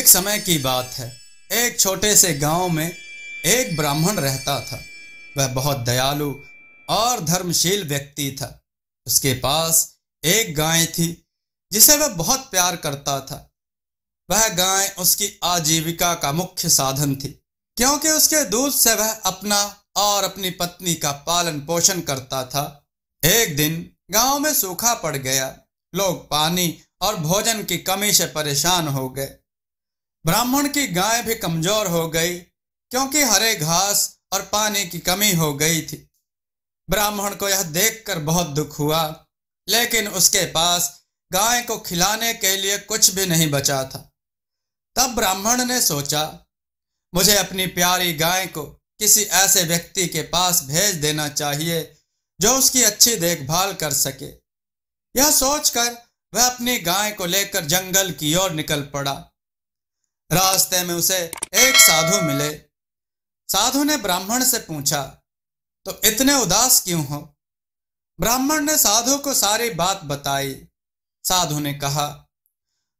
एक समय की बात है एक छोटे से गांव में एक ब्राह्मण रहता था वह बहुत दयालु और धर्मशील व्यक्ति था उसके पास एक गाय थी जिसे वह बहुत प्यार करता था वह गाय उसकी आजीविका का मुख्य साधन थी क्योंकि उसके दूध से वह अपना और अपनी पत्नी का पालन पोषण करता था एक दिन गांव में सूखा पड़ गया लोग पानी और भोजन की कमी से परेशान हो गए ब्राह्मण की गाय भी कमजोर हो गई क्योंकि हरे घास और पानी की कमी हो गई थी ब्राह्मण को यह देखकर बहुत दुख हुआ लेकिन उसके पास गाय को खिलाने के लिए कुछ भी नहीं बचा था तब ब्राह्मण ने सोचा मुझे अपनी प्यारी गाय को किसी ऐसे व्यक्ति के पास भेज देना चाहिए जो उसकी अच्छी देखभाल कर सके यह सोचकर वह अपनी गाय को लेकर जंगल की ओर निकल पड़ा रास्ते में उसे एक साधु मिले साधु ने ब्राह्मण से पूछा तो इतने उदास क्यों हो ब्राह्मण ने साधु को सारी बात बताई साधु ने कहा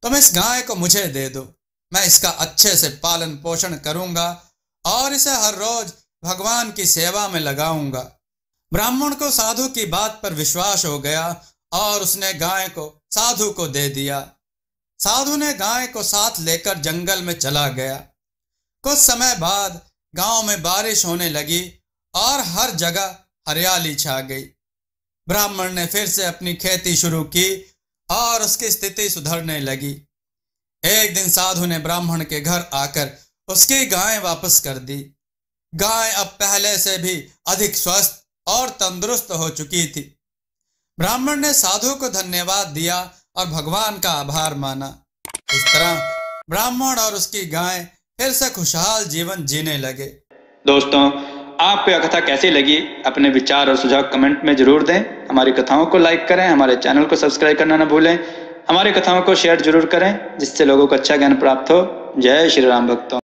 तुम इस गाय को मुझे दे दो मैं इसका अच्छे से पालन पोषण करूंगा और इसे हर रोज भगवान की सेवा में लगाऊंगा ब्राह्मण को साधु की बात पर विश्वास हो गया और उसने गाय को साधु को दे दिया साधु ने गाय को साथ लेकर जंगल में चला गया कुछ समय बाद गांव में बारिश होने लगी और हर जगह हरियाली छा गई ब्राह्मण ने फिर से अपनी खेती शुरू की और उसकी स्थिति सुधरने लगी एक दिन साधु ने ब्राह्मण के घर आकर उसकी गाय वापस कर दी गाय अब पहले से भी अधिक स्वस्थ और तंदुरुस्त हो चुकी थी ब्राह्मण ने साधु को धन्यवाद दिया और भगवान का आभार माना इस तरह ब्राह्मण और उसकी गाय फिर से खुशहाल जीवन जीने लगे दोस्तों आपको यह कथा कैसी लगी अपने विचार और सुझाव कमेंट में जरूर दें हमारी कथाओं को लाइक करें हमारे चैनल को सब्सक्राइब करना ना भूलें हमारी कथाओं को शेयर जरूर करें जिससे लोगों को अच्छा ज्ञान प्राप्त हो जय श्री राम भक्तों